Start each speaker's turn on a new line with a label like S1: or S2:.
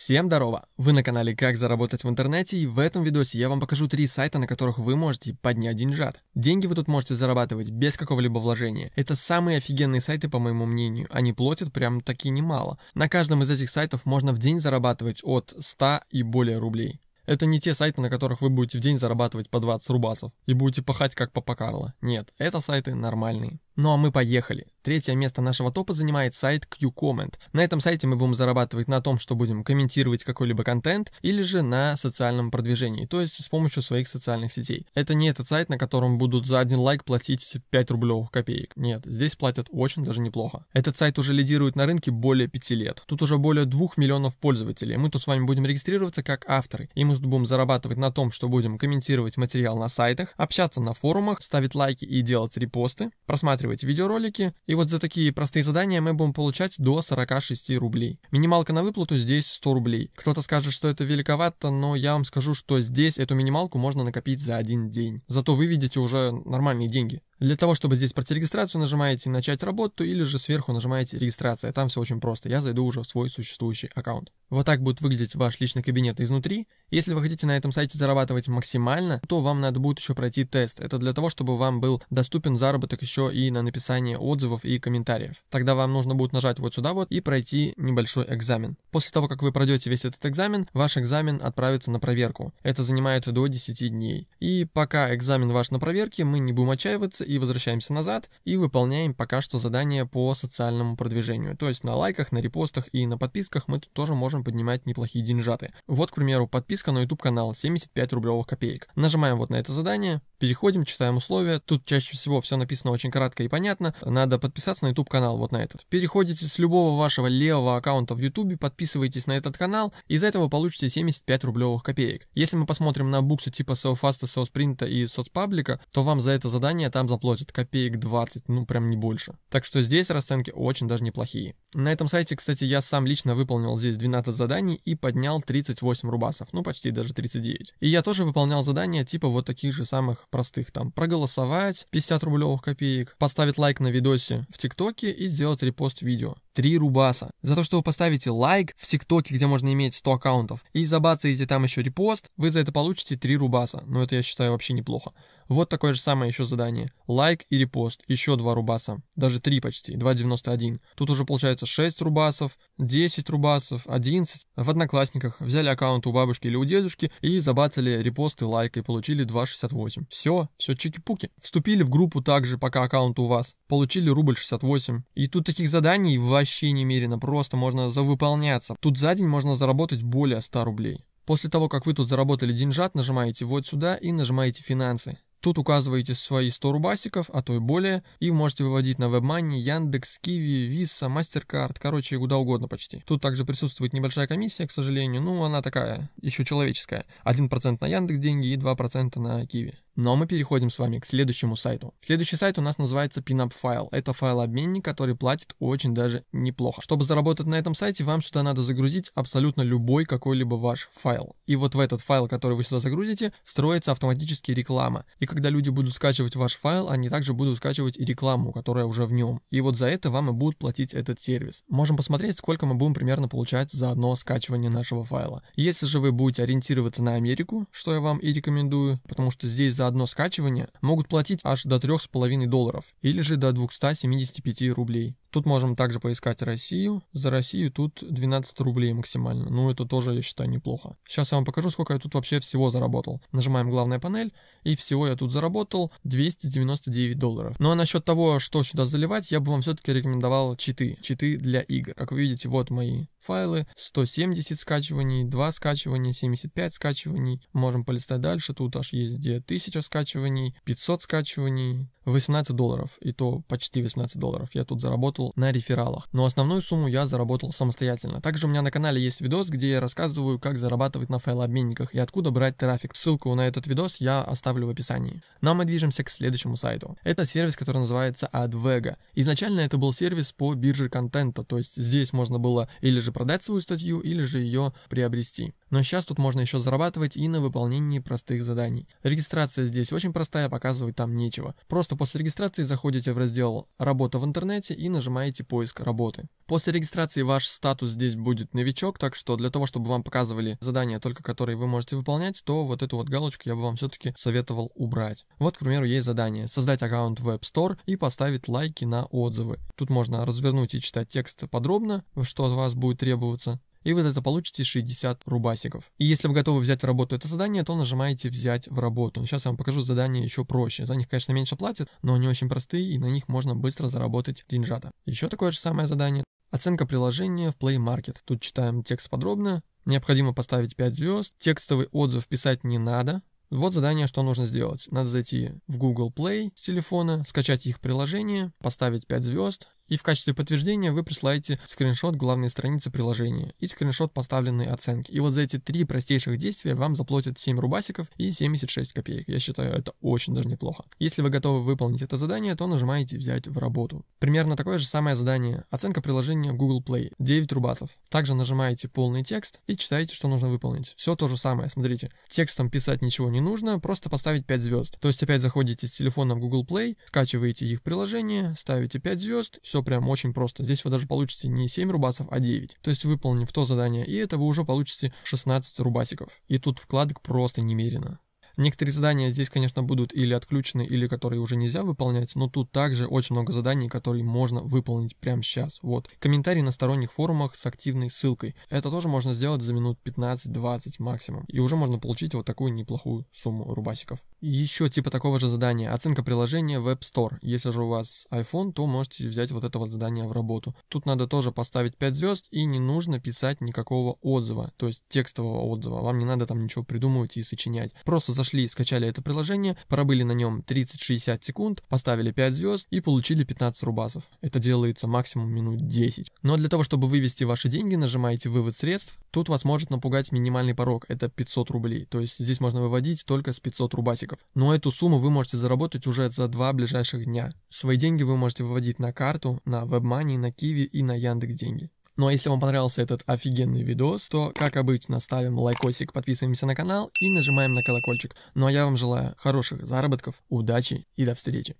S1: Всем здорово! Вы на канале «Как заработать в интернете» и в этом видосе я вам покажу три сайта, на которых вы можете поднять деньжат. Деньги вы тут можете зарабатывать без какого-либо вложения. Это самые офигенные сайты, по моему мнению. Они платят прям таки немало. На каждом из этих сайтов можно в день зарабатывать от 100 и более рублей. Это не те сайты, на которых вы будете в день зарабатывать по 20 рубасов и будете пахать как Папа Карло. Нет, это сайты нормальные. Ну а мы поехали. Третье место нашего топа занимает сайт QComment. На этом сайте мы будем зарабатывать на том, что будем комментировать какой-либо контент, или же на социальном продвижении, то есть с помощью своих социальных сетей. Это не этот сайт, на котором будут за один лайк платить 5 рублевых копеек. Нет, здесь платят очень даже неплохо. Этот сайт уже лидирует на рынке более 5 лет. Тут уже более 2 миллионов пользователей. Мы тут с вами будем регистрироваться как авторы, и мы тут будем зарабатывать на том, что будем комментировать материал на сайтах, общаться на форумах, ставить лайки и делать репосты, просматривать просматривать видеоролики, и вот за такие простые задания мы будем получать до 46 рублей. Минималка на выплату здесь 100 рублей. Кто-то скажет, что это великовато, но я вам скажу, что здесь эту минималку можно накопить за один день. Зато вы видите уже нормальные деньги. Для того, чтобы здесь пройти регистрацию, нажимаете «Начать работу» или же сверху нажимаете «Регистрация». Там все очень просто. Я зайду уже в свой существующий аккаунт. Вот так будет выглядеть ваш личный кабинет изнутри. Если вы хотите на этом сайте зарабатывать максимально, то вам надо будет еще пройти тест. Это для того, чтобы вам был доступен заработок еще и на написание отзывов и комментариев. Тогда вам нужно будет нажать вот сюда вот и пройти небольшой экзамен. После того, как вы пройдете весь этот экзамен, ваш экзамен отправится на проверку. Это занимает до 10 дней. И пока экзамен ваш на проверке, мы не будем отчаиваться и возвращаемся назад и выполняем пока что задание по социальному продвижению. То есть на лайках, на репостах и на подписках мы тут тоже можем поднимать неплохие деньжаты. Вот, к примеру, подписка на YouTube канал 75 рублевых копеек. Нажимаем вот на это задание, Переходим, читаем условия. Тут чаще всего все написано очень кратко и понятно. Надо подписаться на YouTube канал, вот на этот. Переходите с любого вашего левого аккаунта в YouTube, подписывайтесь на этот канал, и из этого получите 75 рублевых копеек. Если мы посмотрим на буксы типа SEOFast, SEOSprint и соцпаблика, то вам за это задание там заплатят копеек 20, ну прям не больше. Так что здесь расценки очень даже неплохие. На этом сайте, кстати, я сам лично выполнил здесь 12 заданий и поднял 38 рубасов, ну почти даже 39. И я тоже выполнял задания типа вот таких же самых простых там, проголосовать 50 рублевых копеек, поставить лайк на видосе в ТикТоке и сделать репост видео. три рубаса. За то, что вы поставите лайк в ТикТоке, где можно иметь 100 аккаунтов, и забацаете там еще репост, вы за это получите 3 рубаса. Но это я считаю вообще неплохо. Вот такое же самое еще задание. Лайк и репост, еще два рубаса. Даже три почти, 2,91. Тут уже получается 6 рубасов, 10 рубасов, 11. В Одноклассниках взяли аккаунт у бабушки или у дедушки и забацали репосты, лайк и получили 2,68. Все, все чики-пуки. Вступили в группу также, пока аккаунт у вас. Получили рубль 68. И тут таких заданий вообще немерено, просто можно завыполняться. Тут за день можно заработать более 100 рублей. После того, как вы тут заработали деньжат, нажимаете вот сюда и нажимаете «Финансы». Тут указываете свои 100 рубасиков, а то и более, и можете выводить на WebMoney, Яндекс, Киви, Visa, MasterCard, короче, куда угодно почти. Тут также присутствует небольшая комиссия, к сожалению, ну она такая, еще человеческая. 1% на Яндекс деньги и 2% на Киви. Но мы переходим с вами к следующему сайту. Следующий сайт у нас называется Pinup File. Это файл-обменник, который платит очень даже неплохо. Чтобы заработать на этом сайте, вам сюда надо загрузить абсолютно любой какой-либо ваш файл. И вот в этот файл, который вы сюда загрузите, строится автоматически реклама. И когда люди будут скачивать ваш файл, они также будут скачивать и рекламу, которая уже в нем. И вот за это вам и будут платить этот сервис. Можем посмотреть, сколько мы будем примерно получать за одно скачивание нашего файла. Если же вы будете ориентироваться на Америку, что я вам и рекомендую, потому что здесь за одно скачивание могут платить аж до 3,5 долларов или же до 275 рублей. Тут можем также поискать Россию. За Россию тут 12 рублей максимально. Ну, это тоже, я считаю, неплохо. Сейчас я вам покажу, сколько я тут вообще всего заработал. Нажимаем главная панель, и всего я тут заработал 299 долларов. Ну, а насчет того, что сюда заливать, я бы вам все-таки рекомендовал читы. Читы для игр. Как вы видите, вот мои файлы. 170 скачиваний, 2 скачивания, 75 скачиваний. Можем полистать дальше. Тут аж есть где 1000 скачиваний, 500 скачиваний, 18 долларов, и то почти 18 долларов я тут заработал на рефералах. Но основную сумму я заработал самостоятельно. Также у меня на канале есть видос, где я рассказываю, как зарабатывать на файлообменниках и откуда брать трафик. Ссылку на этот видос я оставлю в описании. Но ну, а мы движемся к следующему сайту. Это сервис, который называется Advega. Изначально это был сервис по бирже контента, то есть здесь можно было или же продать свою статью, или же ее приобрести. Но сейчас тут можно еще зарабатывать и на выполнении простых заданий. Регистрация здесь очень простая, показывать там нечего. Просто после регистрации заходите в раздел «Работа в интернете» и нажимаете «Поиск работы». После регистрации ваш статус здесь будет новичок, так что для того, чтобы вам показывали задания, только которые вы можете выполнять, то вот эту вот галочку я бы вам все-таки советовал убрать. Вот, к примеру, есть задание создать аккаунт в App Store и поставить лайки на отзывы. Тут можно развернуть и читать текст подробно, что от вас будет требоваться и вы это получите 60 рубасиков. И если вы готовы взять в работу это задание, то нажимаете «Взять в работу». Сейчас я вам покажу задания еще проще. За них, конечно, меньше платят, но они очень простые, и на них можно быстро заработать деньжата. Еще такое же самое задание. Оценка приложения в Play Market. Тут читаем текст подробно. Необходимо поставить 5 звезд. Текстовый отзыв писать не надо. Вот задание, что нужно сделать. Надо зайти в Google Play с телефона, скачать их приложение, поставить 5 звезд и в качестве подтверждения вы присылаете скриншот главной страницы приложения и скриншот поставленной оценки. И вот за эти три простейших действия вам заплатят 7 рубасиков и 76 копеек. Я считаю, это очень даже неплохо. Если вы готовы выполнить это задание, то нажимаете «Взять в работу». Примерно такое же самое задание. Оценка приложения Google Play. 9 рубасов. Также нажимаете полный текст и читаете, что нужно выполнить. Все то же самое, смотрите. Текстом писать ничего не нужно, просто поставить 5 звезд. То есть опять заходите с телефона в Google Play, скачиваете их приложение, ставите 5 звезд, все все прям очень просто. Здесь вы даже получите не 7 рубасов, а 9. То есть выполнив то задание и это, вы уже получите 16 рубасиков. И тут вкладок просто немерено. Некоторые задания здесь, конечно, будут или отключены, или которые уже нельзя выполнять, но тут также очень много заданий, которые можно выполнить прямо сейчас. Вот. Комментарии на сторонних форумах с активной ссылкой. Это тоже можно сделать за минут 15-20 максимум. И уже можно получить вот такую неплохую сумму рубасиков. Еще типа такого же задания. Оценка приложения в App Store. Если же у вас iPhone, то можете взять вот это вот задание в работу. Тут надо тоже поставить 5 звезд и не нужно писать никакого отзыва, то есть текстового отзыва. Вам не надо там ничего придумывать и сочинять. Просто зашли зашли и скачали это приложение, пробыли на нем 30-60 секунд, поставили 5 звезд и получили 15 рубасов. Это делается максимум минут 10. Но для того, чтобы вывести ваши деньги, нажимаете «Вывод средств». Тут вас может напугать минимальный порог, это 500 рублей. То есть здесь можно выводить только с 500 рубасиков. Но эту сумму вы можете заработать уже за два ближайших дня. Свои деньги вы можете выводить на карту, на WebMoney, на Kiwi и на Яндекс деньги. Ну а если вам понравился этот офигенный видос, то, как обычно, ставим лайкосик, подписываемся на канал и нажимаем на колокольчик. Ну а я вам желаю хороших заработков, удачи и до встречи.